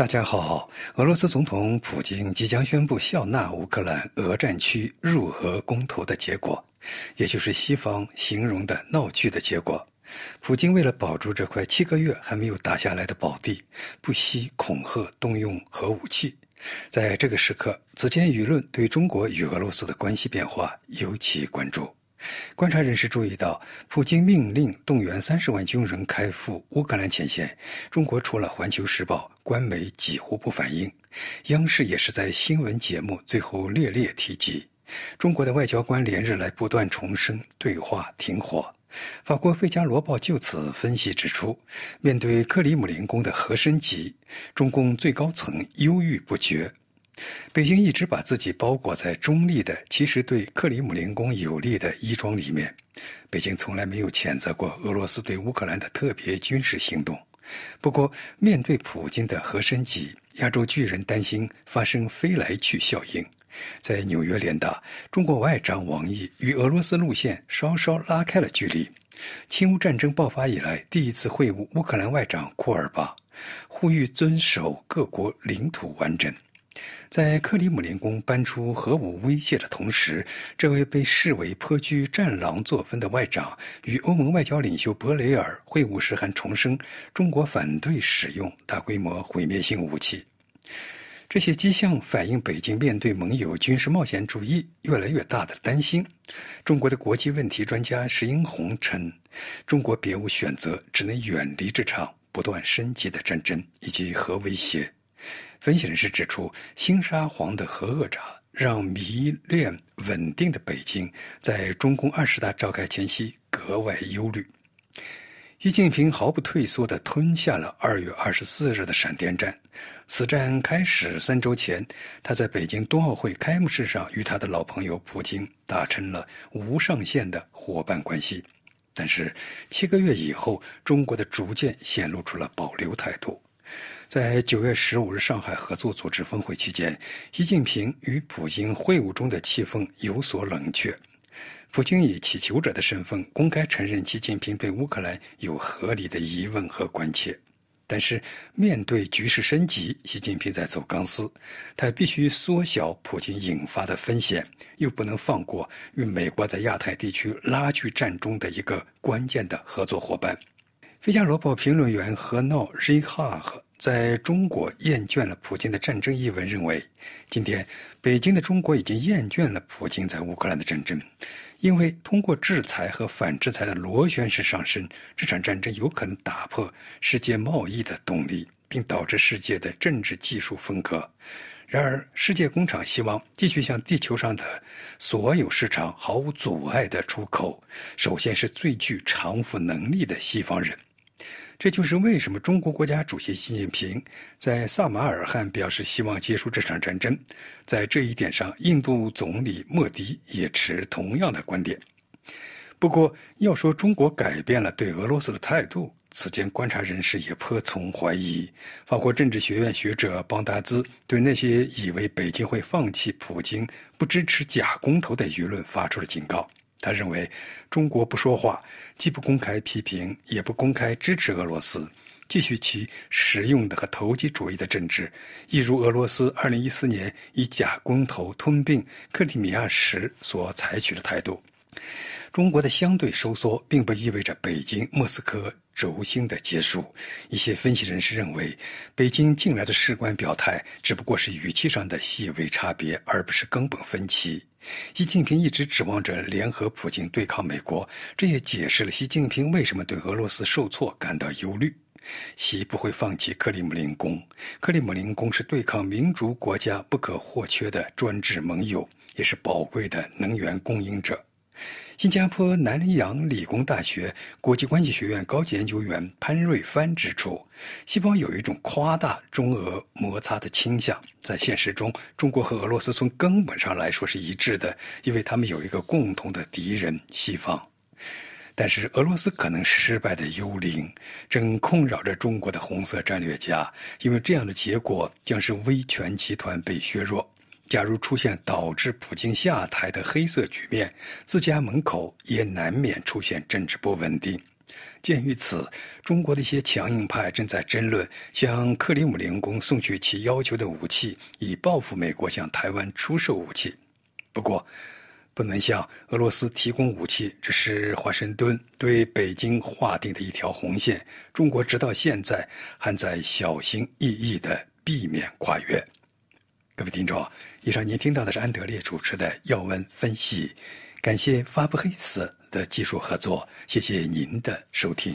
大家好，俄罗斯总统普京即将宣布笑纳乌克兰俄战区入俄公投的结果，也就是西方形容的闹剧的结果。普京为了保住这块七个月还没有打下来的宝地，不惜恐吓、动用核武器。在这个时刻，此前舆论对中国与俄罗斯的关系变化尤其关注。观察人士注意到，普京命令动员三十万军人开赴乌克兰前线。中国除了《环球时报》官媒几乎不反应，央视也是在新闻节目最后略略提及。中国的外交官连日来不断重申对话、停火。法国《费加罗报》就此分析指出，面对克里姆林宫的核升级，中共最高层忧郁不决。北京一直把自己包裹在中立的、其实对克里姆林宫有利的衣装里面。北京从来没有谴责过俄罗斯对乌克兰的特别军事行动。不过，面对普京的核升级，亚洲巨人担心发生“飞来去”效应。在纽约联大，中国外长王毅与俄罗斯路线稍稍拉开了距离。亲乌战争爆发以来第一次会晤，乌克兰外长库尔巴呼吁遵守各国领土完整。在克里姆林宫搬出核武威胁的同时，这位被视为颇具战狼作风的外长与欧盟外交领袖博雷尔会晤时，还重申中国反对使用大规模毁灭性武器。这些迹象反映北京面对盟友军事冒险主义越来越大的担心。中国的国际问题专家石英红称：“中国别无选择，只能远离这场不断升级的战争以及核威胁。”分析人士指出，新沙皇的核讹诈让迷恋稳定的北京在中共二十大召开前夕格外忧虑。习近平毫不退缩地吞下了二月二十四日的闪电战。此战开始三周前，他在北京冬奥会开幕式上与他的老朋友普京达成了无上限的伙伴关系。但是七个月以后，中国的逐渐显露出了保留态度。在九月十五日上海合作组织峰会期间，习近平与普京会晤中的气氛有所冷却。普京以乞求者的身份公开承认，习近平对乌克兰有合理的疑问和关切。但是，面对局势升级，习近平在走钢丝，他必须缩小普京引发的风险，又不能放过与美国在亚太地区拉锯战中的一个关键的合作伙伴。《费加罗报》评论员何诺·瑞哈赫在中国厌倦了普京的战争一文认为，今天北京的中国已经厌倦了普京在乌克兰的战争，因为通过制裁和反制裁的螺旋式上升，这场战争有可能打破世界贸易的动力，并导致世界的政治技术分割。然而，世界工厂希望继续向地球上的所有市场毫无阻碍地出口，首先是最具偿付能力的西方人。这就是为什么中国国家主席习近平在萨马尔汗表示希望结束这场战争。在这一点上，印度总理莫迪也持同样的观点。不过，要说中国改变了对俄罗斯的态度，此前观察人士也颇存怀疑。法国政治学院学者邦达兹对那些以为北京会放弃普京、不支持假公投的舆论发出了警告。他认为，中国不说话，既不公开批评，也不公开支持俄罗斯，继续其实用的和投机主义的政治，一如俄罗斯二零一四年以假公投吞并克里米亚时所采取的态度。中国的相对收缩并不意味着北京莫斯科轴心的结束。一些分析人士认为，北京近来的事关表态只不过是语气上的细微差别，而不是根本分歧。习近平一直指望着联合普京对抗美国，这也解释了习近平为什么对俄罗斯受挫感到忧虑。习不会放弃克里姆林宫，克里姆林宫是对抗民主国家不可或缺的专制盟友，也是宝贵的能源供应者。新加坡南洋理工大学国际关系学院高级研究员潘瑞帆指出，西方有一种夸大中俄摩擦的倾向。在现实中，中国和俄罗斯从根本上来说是一致的，因为他们有一个共同的敌人——西方。但是，俄罗斯可能失败的幽灵正困扰着中国的红色战略家，因为这样的结果将是威权集团被削弱。假如出现导致普京下台的黑色局面，自家门口也难免出现政治不稳定。鉴于此，中国的一些强硬派正在争论向克里姆林宫送去其要求的武器，以报复美国向台湾出售武器。不过，不能向俄罗斯提供武器，这是华盛顿对北京划定的一条红线。中国直到现在还在小心翼翼地避免跨越。各位听众，以上您听到的是安德烈主持的要闻分析，感谢法布黑斯的技术合作，谢谢您的收听。